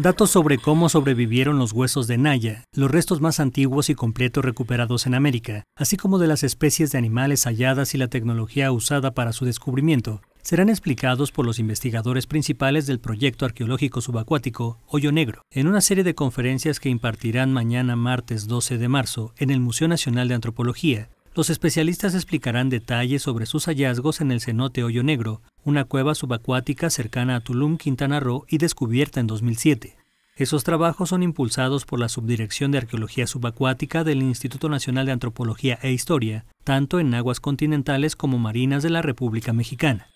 Datos sobre cómo sobrevivieron los huesos de Naya, los restos más antiguos y completos recuperados en América, así como de las especies de animales halladas y la tecnología usada para su descubrimiento, serán explicados por los investigadores principales del proyecto arqueológico subacuático Hoyo Negro, en una serie de conferencias que impartirán mañana martes 12 de marzo en el Museo Nacional de Antropología, los especialistas explicarán detalles sobre sus hallazgos en el cenote Hoyo Negro, una cueva subacuática cercana a Tulum, Quintana Roo y descubierta en 2007. Esos trabajos son impulsados por la Subdirección de Arqueología Subacuática del Instituto Nacional de Antropología e Historia, tanto en aguas continentales como marinas de la República Mexicana.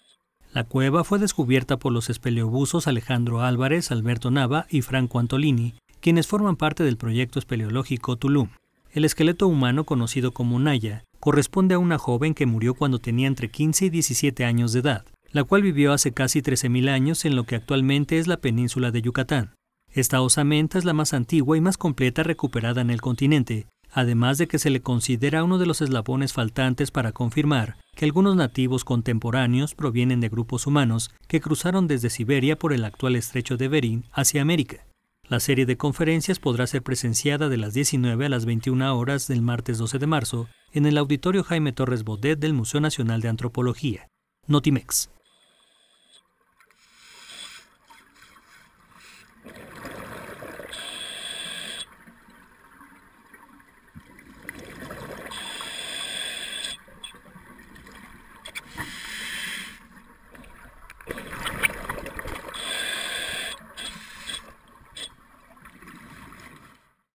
La cueva fue descubierta por los espeleobusos Alejandro Álvarez, Alberto Nava y Franco Antolini, quienes forman parte del proyecto espeleológico Tulum. El esqueleto humano conocido como Naya corresponde a una joven que murió cuando tenía entre 15 y 17 años de edad la cual vivió hace casi 13.000 años en lo que actualmente es la península de Yucatán. Esta osamenta es la más antigua y más completa recuperada en el continente, además de que se le considera uno de los eslabones faltantes para confirmar que algunos nativos contemporáneos provienen de grupos humanos que cruzaron desde Siberia por el actual estrecho de Bering hacia América. La serie de conferencias podrá ser presenciada de las 19 a las 21 horas del martes 12 de marzo en el Auditorio Jaime Torres Bodet del Museo Nacional de Antropología. Notimex.